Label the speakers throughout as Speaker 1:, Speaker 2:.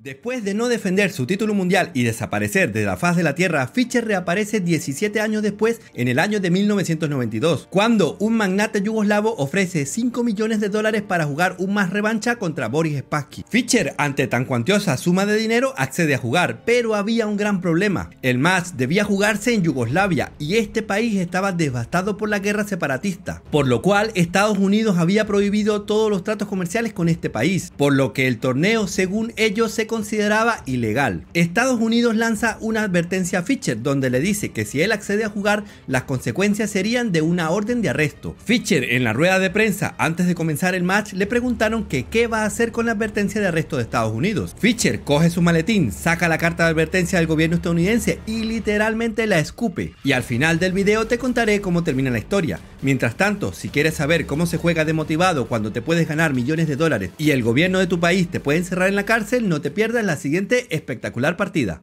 Speaker 1: Después de no defender su título mundial y desaparecer de la faz de la Tierra, Fischer reaparece 17 años después en el año de 1992, cuando un magnate yugoslavo ofrece 5 millones de dólares para jugar un más revancha contra Boris Spassky. Fischer, ante tan cuantiosa suma de dinero, accede a jugar, pero había un gran problema. El match debía jugarse en Yugoslavia y este país estaba devastado por la guerra separatista, por lo cual Estados Unidos había prohibido todos los tratos comerciales con este país, por lo que el torneo, según ellos, se consideraba ilegal. Estados Unidos lanza una advertencia a Fischer donde le dice que si él accede a jugar, las consecuencias serían de una orden de arresto. Fischer en la rueda de prensa antes de comenzar el match le preguntaron que qué va a hacer con la advertencia de arresto de Estados Unidos. Fischer coge su maletín, saca la carta de advertencia del gobierno estadounidense y literalmente la escupe. Y al final del video te contaré cómo termina la historia. Mientras tanto, si quieres saber cómo se juega de motivado cuando te puedes ganar millones de dólares y el gobierno de tu país te puede encerrar en la cárcel, no te en la siguiente espectacular partida.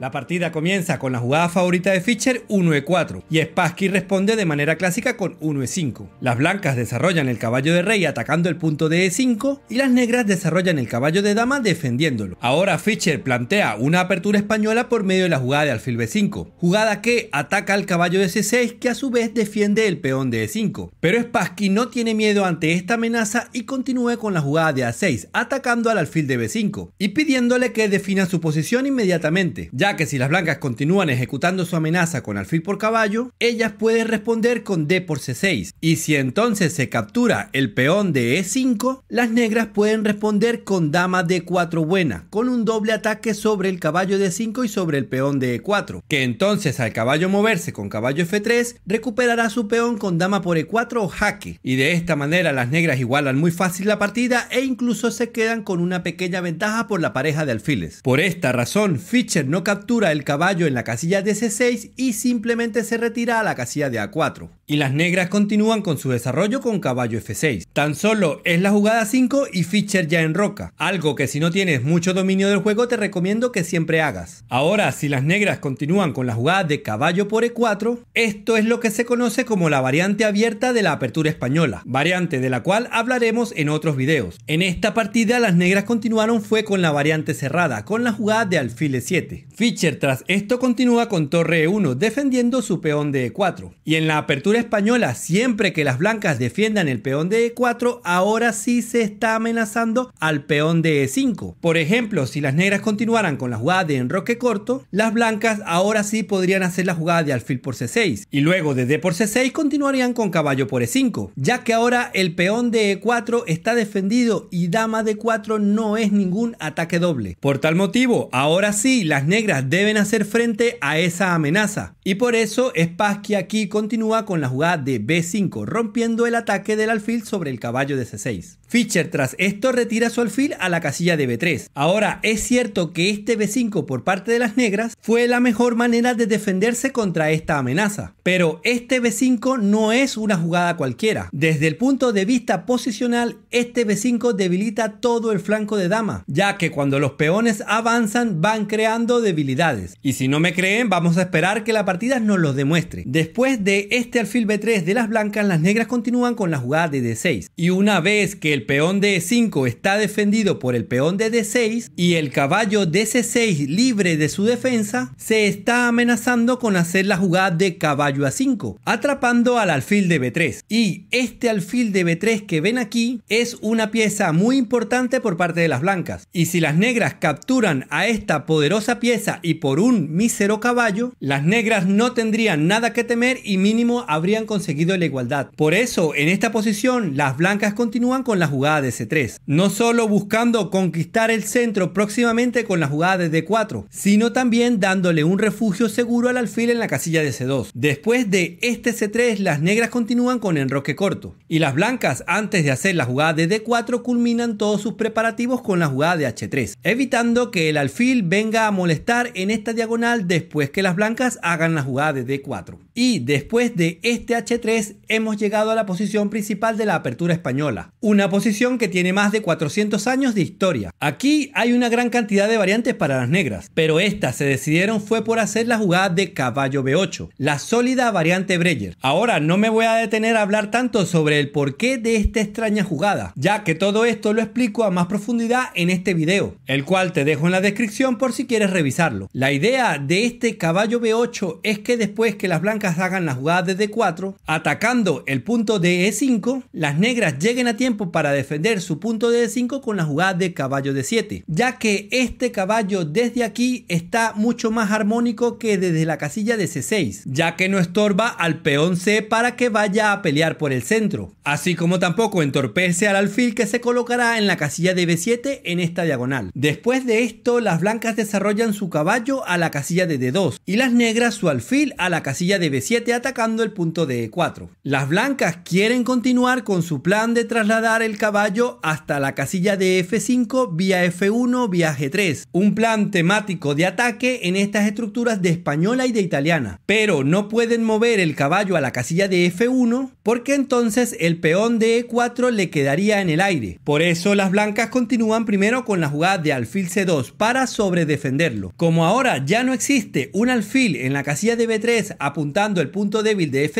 Speaker 1: La partida comienza con la jugada favorita de Fischer 1 e4 y Spassky responde de manera clásica con 1 e5. Las blancas desarrollan el caballo de rey atacando el punto de e5 y las negras desarrollan el caballo de dama defendiéndolo. Ahora Fischer plantea una apertura española por medio de la jugada de alfil b5, jugada que ataca al caballo de c6 que a su vez defiende el peón de e5. Pero Spassky no tiene miedo ante esta amenaza y continúa con la jugada de a6 atacando al alfil de b5 y pidiéndole que defina su posición inmediatamente. Ya que si las blancas continúan ejecutando su amenaza con alfil por caballo, ellas pueden responder con D por C6. Y si entonces se captura el peón de E5, las negras pueden responder con dama D4 buena, con un doble ataque sobre el caballo de 5 y sobre el peón de E4, que entonces al caballo moverse con caballo F3, recuperará su peón con dama por E4 o jaque. Y de esta manera las negras igualan muy fácil la partida e incluso se quedan con una pequeña ventaja por la pareja de alfiles. Por esta razón, Fischer no captura captura el caballo en la casilla de C6 y simplemente se retira a la casilla de A4 y las negras continúan con su desarrollo con caballo F6. Tan solo es la jugada 5 y Fischer ya en roca, algo que si no tienes mucho dominio del juego te recomiendo que siempre hagas. Ahora, si las negras continúan con la jugada de caballo por E4, esto es lo que se conoce como la variante abierta de la apertura española, variante de la cual hablaremos en otros videos. En esta partida las negras continuaron fue con la variante cerrada, con la jugada de alfil E7. Fischer tras esto continúa con torre E1 defendiendo su peón de E4 y en la apertura española, siempre que las blancas defiendan el peón de E4, ahora sí se está amenazando al peón de E5. Por ejemplo, si las negras continuaran con la jugada de enroque corto, las blancas ahora sí podrían hacer la jugada de alfil por C6 y luego de D por C6 continuarían con caballo por E5, ya que ahora el peón de E4 está defendido y dama de 4 no es ningún ataque doble. Por tal motivo, ahora sí las negras deben hacer frente a esa amenaza y por eso es que aquí continúa con la jugada de B5, rompiendo el ataque del alfil sobre el caballo de C6. Fischer tras esto retira su alfil a la casilla de B3. Ahora, es cierto que este B5 por parte de las negras fue la mejor manera de defenderse contra esta amenaza, pero este B5 no es una jugada cualquiera. Desde el punto de vista posicional, este B5 debilita todo el flanco de dama, ya que cuando los peones avanzan van creando debilidades. Y si no me creen, vamos a esperar que la partida nos lo demuestre. Después de este alfil b3 de las blancas, las negras continúan con la jugada de d6. Y una vez que el peón de e 5 está defendido por el peón de d6 y el caballo de c6 libre de su defensa, se está amenazando con hacer la jugada de caballo a 5, atrapando al alfil de b3. Y este alfil de b3 que ven aquí es una pieza muy importante por parte de las blancas. Y si las negras capturan a esta poderosa pieza y por un mísero caballo, las negras no tendrían nada que temer y mínimo a habrían conseguido la igualdad. Por eso, en esta posición, las blancas continúan con la jugada de C3, no solo buscando conquistar el centro próximamente con la jugada de D4, sino también dándole un refugio seguro al alfil en la casilla de C2. Después de este C3, las negras continúan con enroque corto, y las blancas, antes de hacer la jugada de D4, culminan todos sus preparativos con la jugada de H3, evitando que el alfil venga a molestar en esta diagonal después que las blancas hagan la jugada de D4. Y después de este H3 hemos llegado a la posición principal de la apertura española, una posición que tiene más de 400 años de historia. Aquí hay una gran cantidad de variantes para las negras, pero estas se decidieron fue por hacer la jugada de caballo B8, la sólida variante Breyer. Ahora no me voy a detener a hablar tanto sobre el porqué de esta extraña jugada, ya que todo esto lo explico a más profundidad en este video, el cual te dejo en la descripción por si quieres revisarlo. La idea de este caballo B8 es que después que las blancas hagan la jugada de 4 atacando el punto de E5, las negras lleguen a tiempo para defender su punto de E5 con la jugada de caballo D7, ya que este caballo desde aquí está mucho más armónico que desde la casilla de C6, ya que no estorba al peón C para que vaya a pelear por el centro, así como tampoco entorpece al alfil que se colocará en la casilla de B7 en esta diagonal. Después de esto, las blancas desarrollan su caballo a la casilla de D2 y las negras su alfil a la casilla de B7 atacando el punto de e 4. Las blancas quieren continuar con su plan de trasladar el caballo hasta la casilla de F5 vía F1 vía G3, un plan temático de ataque en estas estructuras de española y de italiana, pero no pueden mover el caballo a la casilla de F1 porque entonces el peón de E4 le quedaría en el aire. Por eso las blancas continúan primero con la jugada de alfil C2 para sobredefenderlo. Como ahora ya no existe un alfil en la casilla de B3 apuntando el punto débil de F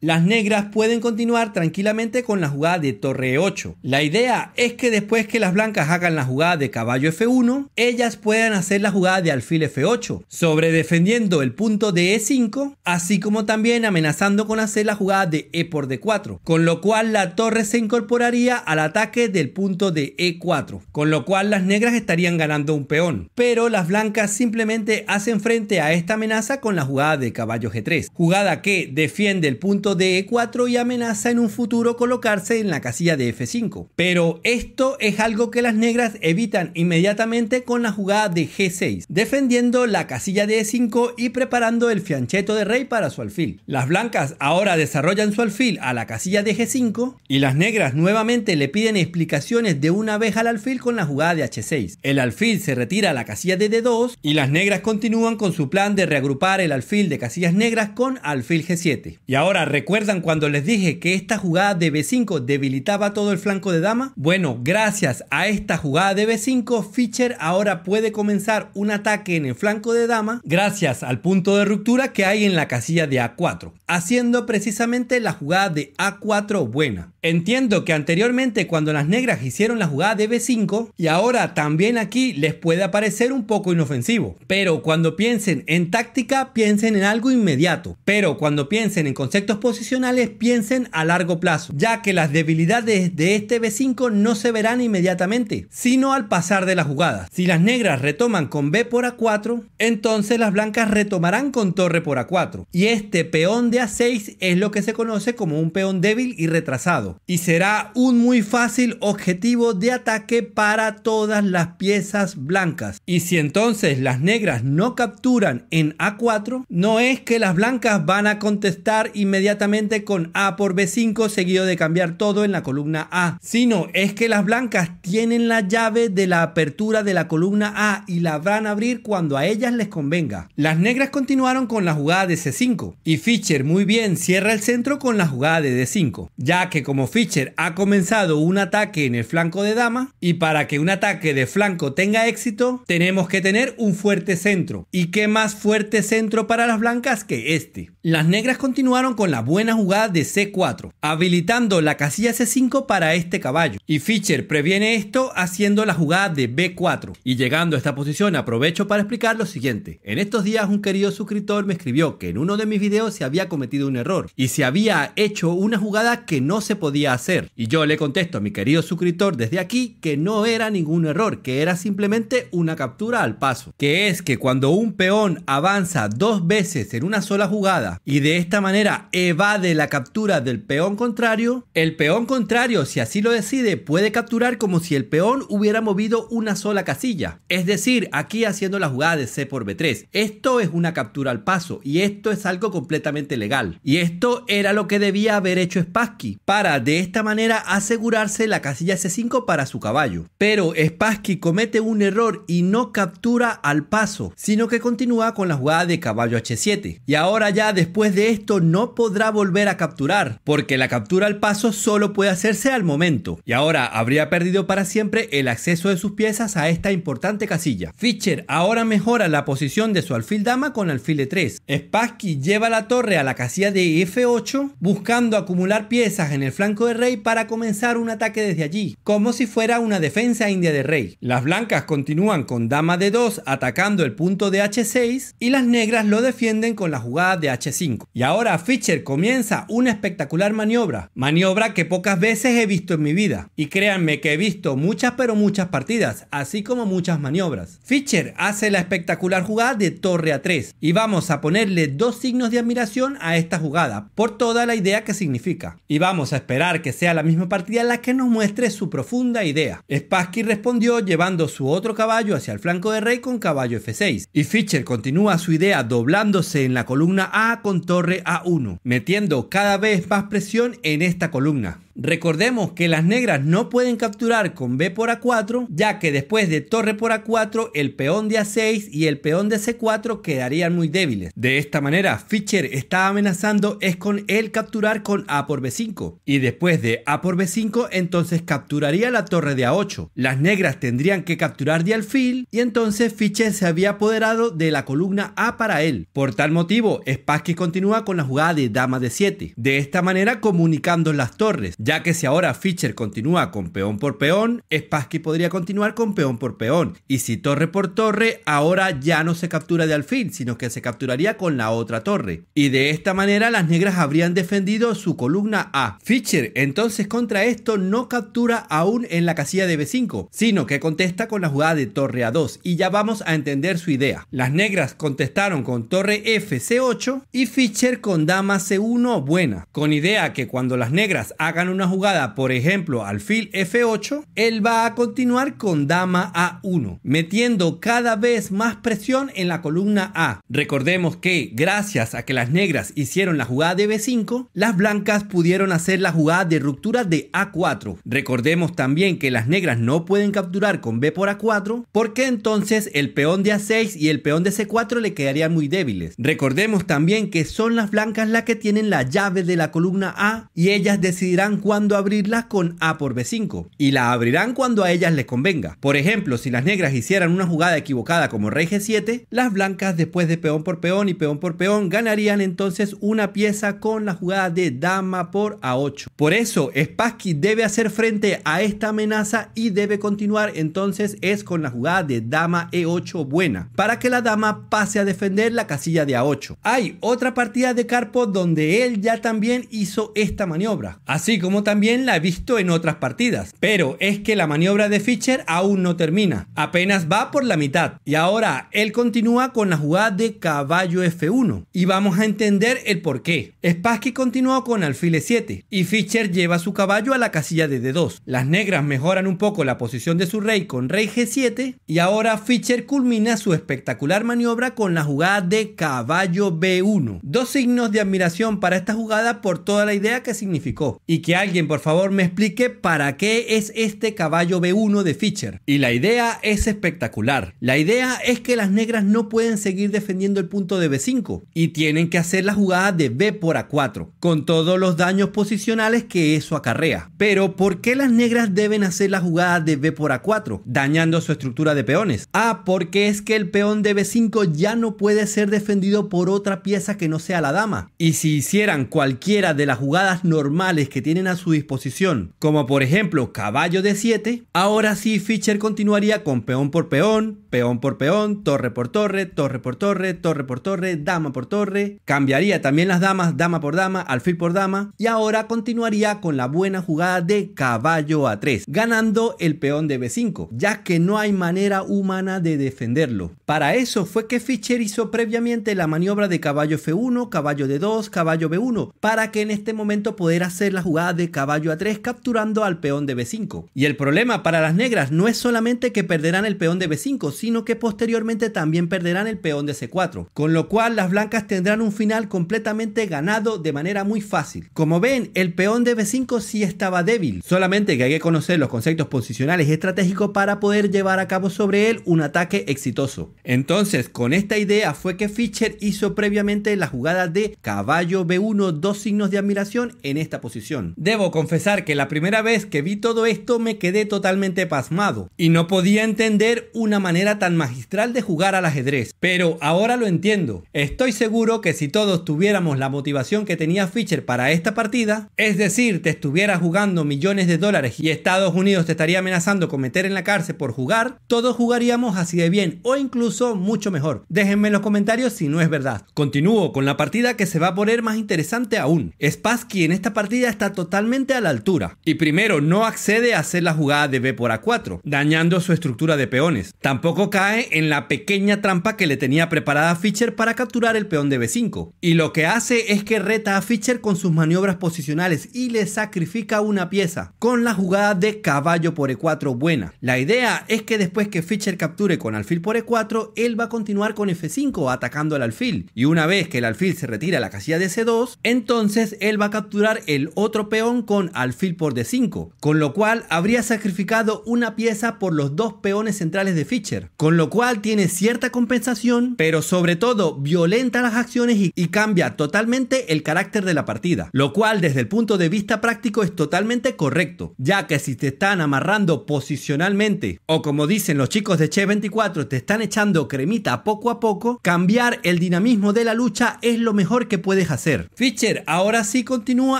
Speaker 1: las negras pueden continuar tranquilamente con la jugada de torre E8. La idea es que después que las blancas hagan la jugada de caballo F1, ellas puedan hacer la jugada de alfil F8, sobre defendiendo el punto de E5, así como también amenazando con hacer la jugada de E por D4, con lo cual la torre se incorporaría al ataque del punto de E4, con lo cual las negras estarían ganando un peón, pero las blancas simplemente hacen frente a esta amenaza con la jugada de caballo G3, jugada que defiende del punto de E4 y amenaza en un futuro colocarse en la casilla de F5. Pero esto es algo que las negras evitan inmediatamente con la jugada de G6, defendiendo la casilla de E5 y preparando el fiancheto de rey para su alfil. Las blancas ahora desarrollan su alfil a la casilla de G5 y las negras nuevamente le piden explicaciones de una vez al alfil con la jugada de H6. El alfil se retira a la casilla de D2 y las negras continúan con su plan de reagrupar el alfil de casillas negras con alfil G7. Y ahora, ¿recuerdan cuando les dije que esta jugada de B5 debilitaba todo el flanco de dama? Bueno, gracias a esta jugada de B5, Fischer ahora puede comenzar un ataque en el flanco de dama gracias al punto de ruptura que hay en la casilla de A4, haciendo precisamente la jugada de A4 buena. Entiendo que anteriormente cuando las negras hicieron la jugada de B5 y ahora también aquí les puede parecer un poco inofensivo, pero cuando piensen en táctica piensen en algo inmediato, pero cuando piensen en conceptos posicionales piensen a largo plazo, ya que las debilidades de este B5 no se verán inmediatamente, sino al pasar de la jugada. Si las negras retoman con B por A4, entonces las blancas retomarán con torre por A4. Y este peón de A6 es lo que se conoce como un peón débil y retrasado, y será un muy fácil objetivo de ataque para todas las piezas blancas. Y si entonces las negras no capturan en A4, no es que las blancas van a contestar inmediatamente con A por B5 seguido de cambiar todo en la columna A, sino es que las blancas tienen la llave de la apertura de la columna A y la van a abrir cuando a ellas les convenga. Las negras continuaron con la jugada de C5 y Fischer muy bien cierra el centro con la jugada de D5, ya que como Fischer ha comenzado un ataque en el flanco de dama y para que un ataque de flanco tenga éxito tenemos que tener un fuerte centro. ¿Y qué más fuerte centro para las blancas que este? Las negras continuaron con la buena jugada de C4, habilitando la casilla C5 para este caballo. Y Fischer previene esto haciendo la jugada de B4. Y llegando a esta posición aprovecho para explicar lo siguiente. En estos días un querido suscriptor me escribió que en uno de mis videos se había cometido un error y se había hecho una jugada que no se podía hacer. Y yo le contesto a mi querido suscriptor desde aquí que no era ningún error, que era simplemente una captura al paso. Que es que cuando un peón avanza dos veces en una sola jugada y de esta manera evade la captura del peón contrario, el peón contrario, si así lo decide, puede capturar como si el peón hubiera movido una sola casilla. Es decir, aquí haciendo la jugada de C por B3. Esto es una captura al paso y esto es algo completamente legal. Y esto era lo que debía haber hecho Spassky para de esta manera asegurarse la casilla C5 para su caballo. Pero Spassky comete un error y no captura al paso, sino que continúa con la jugada de caballo H7. Y ahora ya después de esto no podrá volver a capturar, porque la captura al paso solo puede hacerse al momento, y ahora habría perdido para siempre el acceso de sus piezas a esta importante casilla. Fischer ahora mejora la posición de su alfil dama con alfil E3. Spassky lleva la torre a la casilla de F8, buscando acumular piezas en el flanco de rey para comenzar un ataque desde allí, como si fuera una defensa india de rey. Las blancas continúan con dama de 2 atacando el punto de H6 y las negras lo defienden con la jugada de H5. Y ahora Fischer comienza una espectacular maniobra, maniobra que pocas veces he visto en mi vida. Y créanme que he visto muchas pero muchas partidas, así como muchas maniobras. Fischer hace la espectacular jugada de torre a 3 y vamos a ponerle dos signos de admiración a esta jugada por toda la idea que significa. Y vamos a esperar que sea la misma partida la que nos muestre su profunda idea. Spassky respondió llevando su otro caballo hacia el flanco de rey con caballo f6 y Fischer continúa su idea doblándose en la columna A con torre a1 metiendo cada vez más presión en esta columna. Recordemos que las negras no pueden capturar con B por A4, ya que después de torre por A4, el peón de A6 y el peón de C4 quedarían muy débiles. De esta manera, Fischer está amenazando es con el capturar con A por B5, y después de A por B5, entonces capturaría la torre de A8. Las negras tendrían que capturar de alfil, y entonces Fischer se había apoderado de la columna A para él. Por tal motivo, Spassky continúa con la jugada de dama de 7, de esta manera comunicando las torres ya que si ahora Fischer continúa con peón por peón, Spassky podría continuar con peón por peón, y si torre por torre, ahora ya no se captura de alfil, sino que se capturaría con la otra torre, y de esta manera las negras habrían defendido su columna A. Fischer entonces contra esto no captura aún en la casilla de B5, sino que contesta con la jugada de torre A2, y ya vamos a entender su idea. Las negras contestaron con torre F C8 y Fischer con dama C1 buena, con idea que cuando las negras hagan una jugada, por ejemplo, alfil F8, él va a continuar con dama A1, metiendo cada vez más presión en la columna A. Recordemos que gracias a que las negras hicieron la jugada de B5, las blancas pudieron hacer la jugada de ruptura de A4. Recordemos también que las negras no pueden capturar con B por A4 porque entonces el peón de A6 y el peón de C4 le quedarían muy débiles. Recordemos también que son las blancas las que tienen la llave de la columna A y ellas decidirán cuando abrirla con A por B5 y la abrirán cuando a ellas les convenga. Por ejemplo, si las negras hicieran una jugada equivocada como Rey G7, las blancas después de peón por peón y peón por peón ganarían entonces una pieza con la jugada de Dama por A8. Por eso, Spassky debe hacer frente a esta amenaza y debe continuar entonces es con la jugada de Dama E8 buena para que la dama pase a defender la casilla de A8. Hay otra partida de Carpo donde él ya también hizo esta maniobra. Así como también la he visto en otras partidas. Pero es que la maniobra de Fischer aún no termina, apenas va por la mitad. Y ahora él continúa con la jugada de caballo F1 y vamos a entender el por qué. Spassky continuó con alfil 7 y Fischer lleva su caballo a la casilla de D2. Las negras mejoran un poco la posición de su rey con rey G7 y ahora Fischer culmina su espectacular maniobra con la jugada de caballo B1. Dos signos de admiración para esta jugada por toda la idea que significó y que ha alguien por favor me explique para qué es este caballo B1 de Fischer. Y la idea es espectacular. La idea es que las negras no pueden seguir defendiendo el punto de B5 y tienen que hacer la jugada de B por A4, con todos los daños posicionales que eso acarrea. Pero ¿por qué las negras deben hacer la jugada de B por A4, dañando su estructura de peones? Ah, porque es que el peón de B5 ya no puede ser defendido por otra pieza que no sea la dama. Y si hicieran cualquiera de las jugadas normales que tienen a su disposición, como por ejemplo caballo de 7, ahora sí Fischer continuaría con peón por peón, peón por peón, torre por torre, torre por torre, torre por torre, dama por torre, cambiaría también las damas, dama por dama, alfil por dama, y ahora continuaría con la buena jugada de caballo a 3, ganando el peón de b5, ya que no hay manera humana de defenderlo. Para eso fue que Fischer hizo previamente la maniobra de caballo f1, caballo de 2 caballo b1, para que en este momento pudiera hacer la jugada de caballo a 3 capturando al peón de b5. Y el problema para las negras no es solamente que perderán el peón de b5, sino que posteriormente también perderán el peón de c4, con lo cual las blancas tendrán un final completamente ganado de manera muy fácil. Como ven, el peón de b5 sí estaba débil, solamente que hay que conocer los conceptos posicionales y estratégicos para poder llevar a cabo sobre él un ataque exitoso. Entonces, con esta idea fue que Fischer hizo previamente la jugada de caballo b1, dos signos de admiración en esta posición. Debo confesar que la primera vez que vi todo esto me quedé totalmente pasmado y no podía entender una manera tan magistral de jugar al ajedrez. Pero ahora lo entiendo. Estoy seguro que si todos tuviéramos la motivación que tenía Fischer para esta partida, es decir, te estuviera jugando millones de dólares y Estados Unidos te estaría amenazando con meter en la cárcel por jugar, todos jugaríamos así de bien o incluso mucho mejor. Déjenme en los comentarios si no es verdad. Continúo con la partida que se va a poner más interesante aún. Spassky en esta partida está totalmente totalmente a la altura. Y primero, no accede a hacer la jugada de B por A4, dañando su estructura de peones. Tampoco cae en la pequeña trampa que le tenía preparada Fischer para capturar el peón de B5. Y lo que hace es que reta a Fischer con sus maniobras posicionales y le sacrifica una pieza, con la jugada de caballo por E4 buena. La idea es que después que Fischer capture con alfil por E4, él va a continuar con F5 atacando al alfil. Y una vez que el alfil se retira a la casilla de C2, entonces él va a capturar el otro peón con alfil por d5, con lo cual habría sacrificado una pieza por los dos peones centrales de Fischer, con lo cual tiene cierta compensación, pero sobre todo violenta las acciones y, cambia totalmente el carácter de la partida, lo cual desde el punto de vista práctico es totalmente correcto, ya que si te están amarrando posicionalmente o como dicen los chicos de Che 24 te están echando cremita poco a poco, cambiar el dinamismo de la lucha es lo mejor que puedes hacer. Fischer ahora sí continúa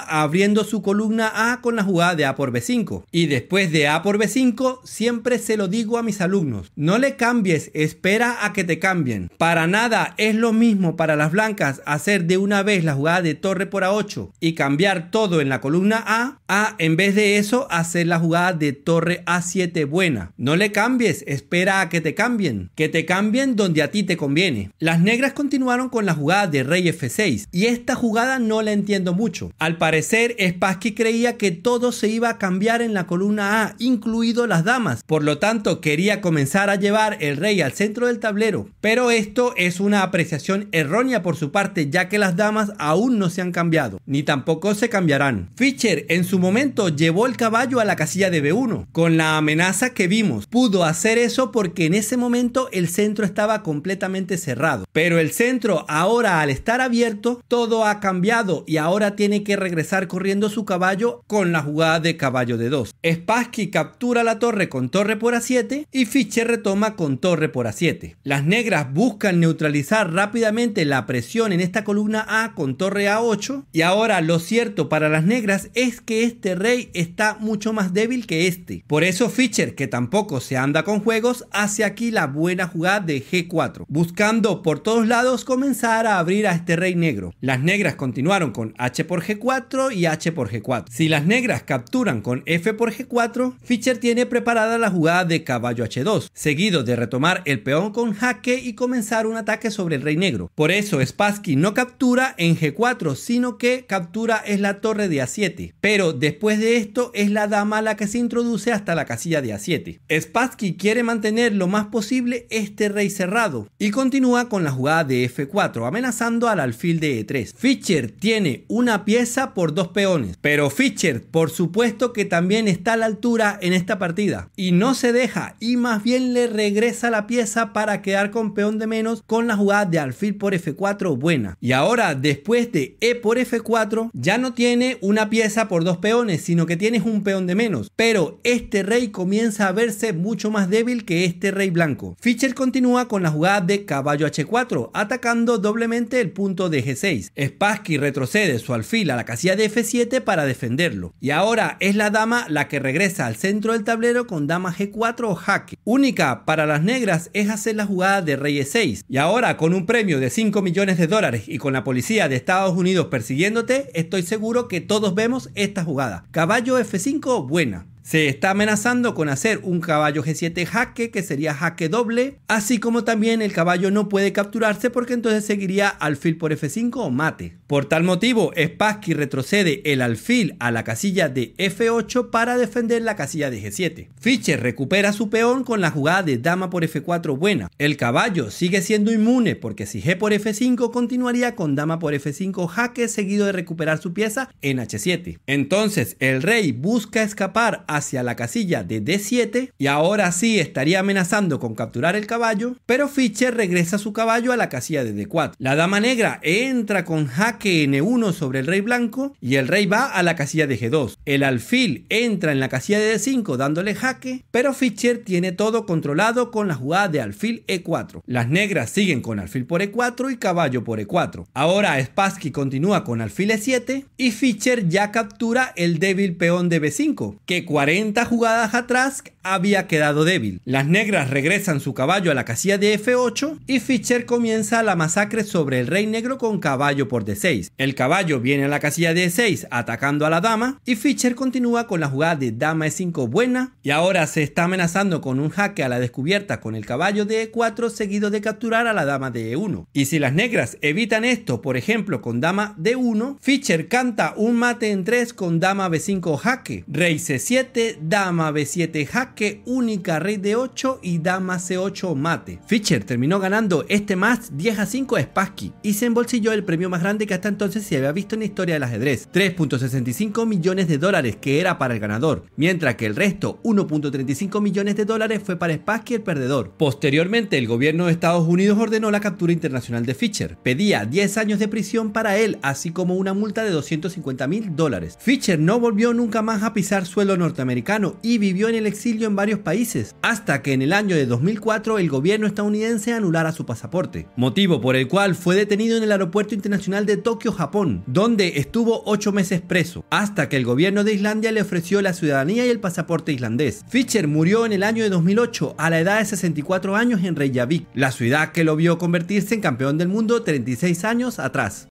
Speaker 1: abriendo su columna A con la jugada de A por B5. Y después de A por B5 siempre se lo digo a mis alumnos. No le cambies, espera a que te cambien. Para nada es lo mismo para las blancas hacer de una vez la jugada de torre por A8 y cambiar todo en la columna A a en vez de eso hacer la jugada de torre A7 buena. No le cambies, espera a que te cambien. Que te cambien donde a ti te conviene. Las negras continuaron con la jugada de rey F6 y esta jugada no la entiendo mucho. Al parecer es que creía que todo se iba a cambiar en la columna A, incluido las damas. Por lo tanto, quería comenzar a llevar el rey al centro del tablero. Pero esto es una apreciación errónea por su parte, ya que las damas aún no se han cambiado, ni tampoco se cambiarán. Fischer en su momento llevó el caballo a la casilla de B1, con la amenaza que vimos. Pudo hacer eso porque en ese momento el centro estaba completamente cerrado. Pero el centro ahora al estar abierto, todo ha cambiado y ahora tiene que regresar corriendo su caballo caballo con la jugada de caballo de 2. Spassky captura la torre con torre por a7 y Fischer retoma con torre por a7. Las negras buscan neutralizar rápidamente la presión en esta columna A con torre a8 y ahora lo cierto para las negras es que este rey está mucho más débil que este. Por eso Fischer, que tampoco se anda con juegos, hace aquí la buena jugada de g4, buscando por todos lados comenzar a abrir a este rey negro. Las negras continuaron con h por g4 y h por si las negras capturan con F por G4, Fischer tiene preparada la jugada de caballo H2, seguido de retomar el peón con jaque y comenzar un ataque sobre el rey negro. Por eso Spassky no captura en G4, sino que captura es la torre de A7. Pero después de esto es la dama la que se introduce hasta la casilla de A7. Spassky quiere mantener lo más posible este rey cerrado y continúa con la jugada de F4 amenazando al alfil de E3. Fischer tiene una pieza por dos peones. Pero Fischer, por supuesto que también está a la altura en esta partida y no se deja y más bien le regresa la pieza para quedar con peón de menos con la jugada de alfil por F4 buena. Y ahora, después de E por F4, ya no tiene una pieza por dos peones, sino que tienes un peón de menos. Pero este rey comienza a verse mucho más débil que este rey blanco. Fischer continúa con la jugada de caballo H4, atacando doblemente el punto de G6. Spassky retrocede su alfil a la casilla de F7 para para defenderlo. Y ahora es la dama la que regresa al centro del tablero con dama G4 o jaque. Única para las negras es hacer la jugada de rey 6 Y ahora con un premio de 5 millones de dólares y con la policía de Estados Unidos persiguiéndote, estoy seguro que todos vemos esta jugada. Caballo F5 buena. Se está amenazando con hacer un caballo G7 jaque, que sería jaque doble, así como también el caballo no puede capturarse porque entonces seguiría alfil por F5 o mate. Por tal motivo, Spassky retrocede el alfil a la casilla de F8 para defender la casilla de G7. Fischer recupera su peón con la jugada de dama por F4 buena. El caballo sigue siendo inmune porque si G por F5 continuaría con dama por F5 jaque seguido de recuperar su pieza en H7. Entonces el rey busca escapar hacia la casilla de D7 y ahora sí estaría amenazando con capturar el caballo, pero Fischer regresa su caballo a la casilla de D4. La dama negra entra con jaque N1 sobre el rey blanco y el rey va a la casilla de G2. El alfil entra en la casilla de D5 dándole jaque, pero Fischer tiene todo controlado con la jugada de alfil E4. Las negras siguen con alfil por E4 y caballo por E4. Ahora Spassky continúa con alfil E7 y Fischer ya captura el débil peón de B5, que 40 jugadas atrás había quedado débil. Las negras regresan su caballo a la casilla de F8 y Fischer comienza la masacre sobre el rey negro con caballo por D6. El caballo viene a la casilla de e 6 atacando a la dama y Fischer continúa con la jugada de dama E5 buena y ahora se está amenazando con un jaque a la descubierta con el caballo de E4 seguido de capturar a la dama de E1. Y si las negras evitan esto, por ejemplo con dama D1, Fischer canta un mate en 3 con dama B5 jaque, rey C7 dama B7 jaque, única rey de 8 y dama C8 mate. Fischer terminó ganando este más 10 a 5 a Spassky y se embolsilló el premio más grande que hasta entonces se había visto en la historia del ajedrez, 3.65 millones de dólares que era para el ganador, mientras que el resto, 1.35 millones de dólares fue para Spassky el perdedor. Posteriormente el gobierno de Estados Unidos ordenó la captura internacional de Fischer, pedía 10 años de prisión para él, así como una multa de 250 mil dólares. Fischer no volvió nunca más a pisar suelo norteamericano americano y vivió en el exilio en varios países, hasta que en el año de 2004 el gobierno estadounidense anulara su pasaporte, motivo por el cual fue detenido en el aeropuerto internacional de Tokio, Japón, donde estuvo 8 meses preso, hasta que el gobierno de Islandia le ofreció la ciudadanía y el pasaporte islandés. Fischer murió en el año de 2008 a la edad de 64 años en Reykjavik, la ciudad que lo vio convertirse en campeón del mundo 36 años atrás.